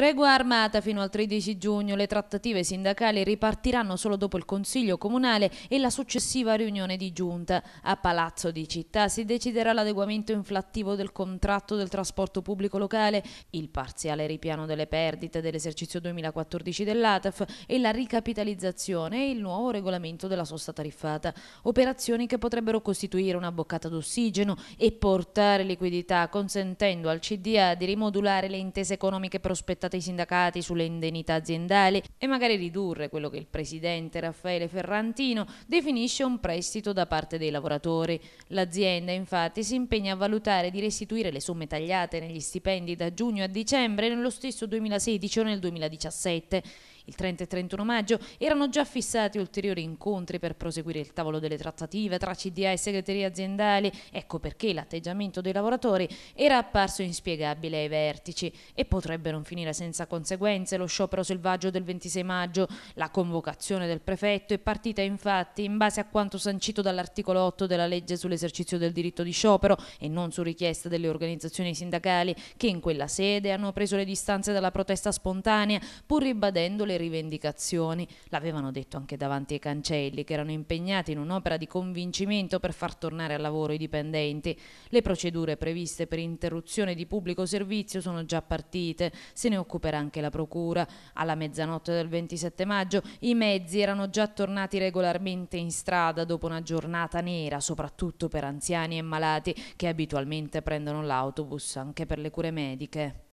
Tregua armata fino al 13 giugno, le trattative sindacali ripartiranno solo dopo il Consiglio Comunale e la successiva riunione di giunta. A Palazzo di Città si deciderà l'adeguamento inflattivo del contratto del trasporto pubblico locale, il parziale ripiano delle perdite dell'esercizio 2014 dell'ATAF e la ricapitalizzazione e il nuovo regolamento della sosta tariffata, operazioni che potrebbero costituire una boccata d'ossigeno e portare liquidità consentendo al CDA di rimodulare le intese economiche prospettate scusate i sindacati sulle indennità aziendali e magari ridurre quello che il presidente Raffaele Ferrantino definisce un prestito da parte dei lavoratori. L'azienda infatti si impegna a valutare di restituire le somme tagliate negli stipendi da giugno a dicembre nello stesso 2016 o nel 2017. Il 30 e 31 maggio erano già fissati ulteriori incontri per proseguire il tavolo delle trattative tra CDA e segreterie aziendali, ecco perché l'atteggiamento dei lavoratori era apparso inspiegabile ai vertici e potrebbe non finire senza conseguenze lo sciopero selvaggio del 26 maggio. La convocazione del prefetto è partita infatti in base a quanto sancito dall'articolo 8 della legge sull'esercizio del diritto di sciopero e non su richiesta delle organizzazioni sindacali che in quella sede hanno preso le distanze dalla protesta spontanea pur ribadendo le rivendicazioni, l'avevano detto anche davanti ai cancelli, che erano impegnati in un'opera di convincimento per far tornare al lavoro i dipendenti. Le procedure previste per interruzione di pubblico servizio sono già partite, se ne occuperà anche la Procura. Alla mezzanotte del 27 maggio i mezzi erano già tornati regolarmente in strada dopo una giornata nera, soprattutto per anziani e malati che abitualmente prendono l'autobus anche per le cure mediche.